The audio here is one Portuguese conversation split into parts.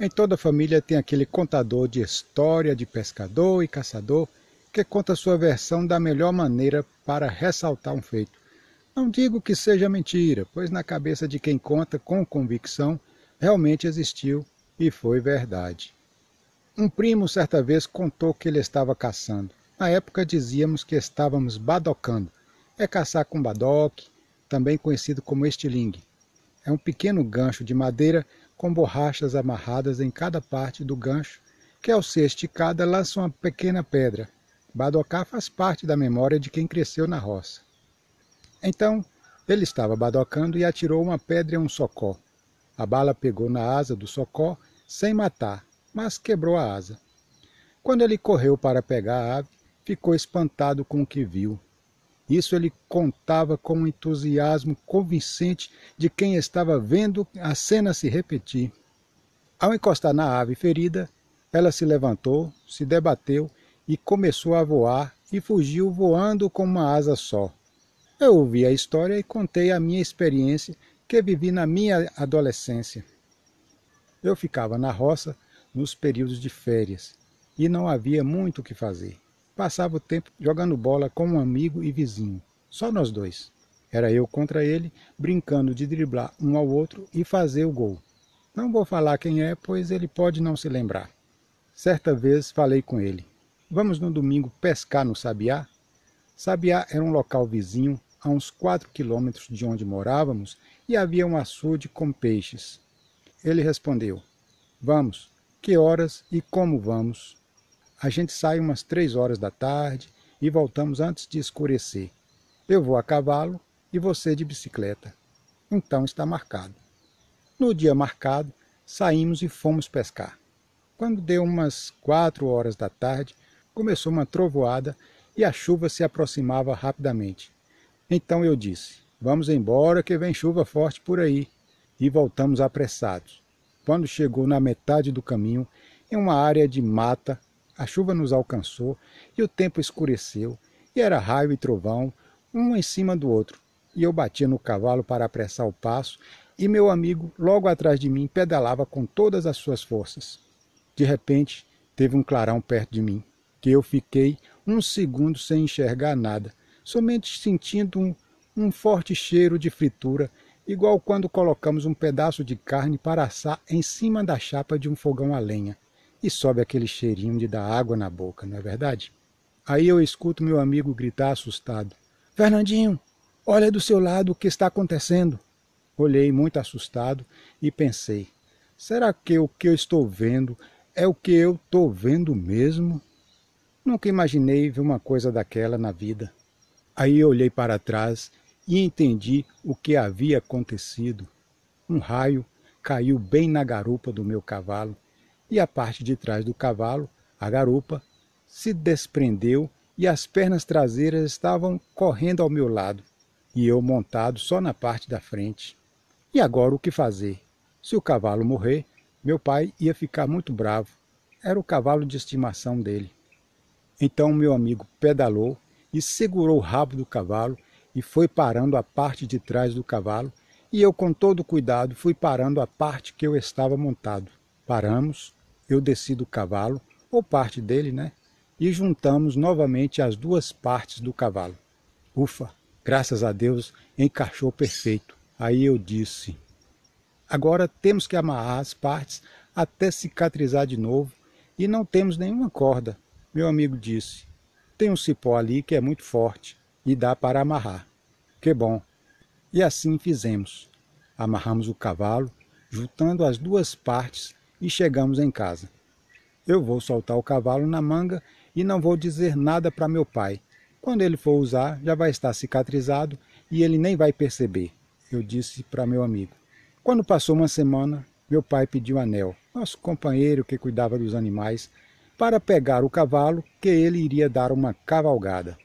Em toda família tem aquele contador de história de pescador e caçador que conta sua versão da melhor maneira para ressaltar um feito. Não digo que seja mentira, pois na cabeça de quem conta com convicção realmente existiu e foi verdade. Um primo certa vez contou que ele estava caçando. Na época dizíamos que estávamos badocando. É caçar com badoque, também conhecido como estilingue. É um pequeno gancho de madeira com borrachas amarradas em cada parte do gancho, que ao ser esticada lança uma pequena pedra. Badocá faz parte da memória de quem cresceu na roça. Então, ele estava badocando e atirou uma pedra em um socó. A bala pegou na asa do socó sem matar, mas quebrou a asa. Quando ele correu para pegar a ave, ficou espantado com o que viu. Isso ele contava com um entusiasmo convincente de quem estava vendo a cena se repetir. Ao encostar na ave ferida, ela se levantou, se debateu e começou a voar e fugiu voando com uma asa só. Eu ouvi a história e contei a minha experiência que vivi na minha adolescência. Eu ficava na roça nos períodos de férias e não havia muito o que fazer. Passava o tempo jogando bola com um amigo e vizinho, só nós dois. Era eu contra ele, brincando de driblar um ao outro e fazer o gol. Não vou falar quem é, pois ele pode não se lembrar. Certa vez falei com ele: Vamos no domingo pescar no Sabiá? Sabiá era um local vizinho, a uns 4 quilômetros de onde morávamos, e havia um açude com peixes. Ele respondeu: Vamos, que horas e como vamos? A gente sai umas três horas da tarde e voltamos antes de escurecer. Eu vou a cavalo e você de bicicleta. Então está marcado. No dia marcado, saímos e fomos pescar. Quando deu umas quatro horas da tarde, começou uma trovoada e a chuva se aproximava rapidamente. Então eu disse: Vamos embora que vem chuva forte por aí. E voltamos apressados. Quando chegou na metade do caminho, em uma área de mata, a chuva nos alcançou e o tempo escureceu, e era raio e trovão, um em cima do outro. E eu batia no cavalo para apressar o passo, e meu amigo, logo atrás de mim, pedalava com todas as suas forças. De repente, teve um clarão perto de mim, que eu fiquei um segundo sem enxergar nada, somente sentindo um, um forte cheiro de fritura, igual quando colocamos um pedaço de carne para assar em cima da chapa de um fogão a lenha e sobe aquele cheirinho de dar água na boca, não é verdade? Aí eu escuto meu amigo gritar assustado: Fernandinho, olha do seu lado o que está acontecendo. Olhei muito assustado e pensei: será que o que eu estou vendo é o que eu estou vendo mesmo? Nunca imaginei ver uma coisa daquela na vida. Aí eu olhei para trás e entendi o que havia acontecido. Um raio caiu bem na garupa do meu cavalo e a parte de trás do cavalo, a garupa, se desprendeu e as pernas traseiras estavam correndo ao meu lado, e eu montado só na parte da frente. E agora o que fazer? Se o cavalo morrer, meu pai ia ficar muito bravo. Era o cavalo de estimação dele. Então meu amigo pedalou e segurou o rabo do cavalo e foi parando a parte de trás do cavalo, e eu com todo cuidado fui parando a parte que eu estava montado. Paramos, eu desci do cavalo, ou parte dele, né? E juntamos novamente as duas partes do cavalo. Ufa, graças a Deus, encaixou perfeito. Aí eu disse: Agora temos que amarrar as partes até cicatrizar de novo e não temos nenhuma corda. Meu amigo disse: Tem um cipó ali que é muito forte e dá para amarrar. Que bom! E assim fizemos. Amarramos o cavalo, juntando as duas partes e chegamos em casa. Eu vou soltar o cavalo na manga e não vou dizer nada para meu pai. Quando ele for usar, já vai estar cicatrizado e ele nem vai perceber, eu disse para meu amigo. Quando passou uma semana, meu pai pediu Anel, nosso companheiro que cuidava dos animais, para pegar o cavalo que ele iria dar uma cavalgada.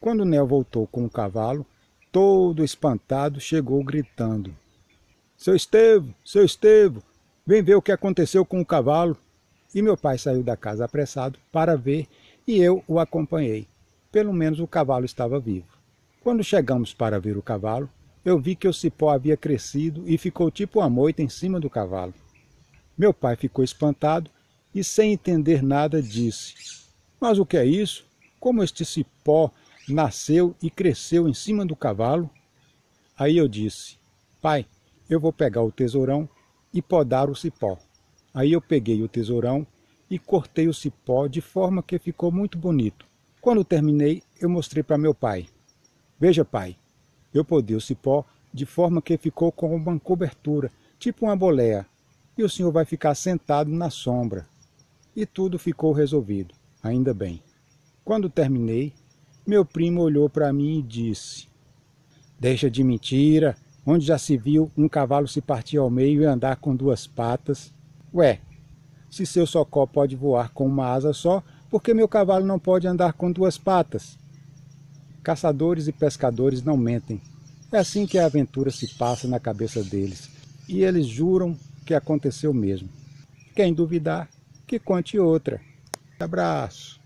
Quando Nel voltou com o cavalo, todo espantado chegou gritando: Seu Estevo, seu Estevo, Vem ver o que aconteceu com o cavalo. E meu pai saiu da casa apressado para ver e eu o acompanhei. Pelo menos o cavalo estava vivo. Quando chegamos para ver o cavalo, eu vi que o cipó havia crescido e ficou tipo uma moita em cima do cavalo. Meu pai ficou espantado e, sem entender nada, disse: Mas o que é isso? Como este cipó nasceu e cresceu em cima do cavalo? Aí eu disse: Pai, eu vou pegar o tesourão e podar o cipó. Aí eu peguei o tesourão e cortei o cipó de forma que ficou muito bonito. Quando terminei, eu mostrei para meu pai. Veja, pai, eu podei o cipó de forma que ficou com uma cobertura, tipo uma boleia, e o senhor vai ficar sentado na sombra. E tudo ficou resolvido, ainda bem. Quando terminei, meu primo olhou para mim e disse: Deixa de mentira, onde já se viu um cavalo se partir ao meio e andar com duas patas. Ué, se seu socó pode voar com uma asa só, por que meu cavalo não pode andar com duas patas? Caçadores e pescadores não mentem. É assim que a aventura se passa na cabeça deles, e eles juram que aconteceu mesmo. Quem duvidar, que conte outra. Abraço.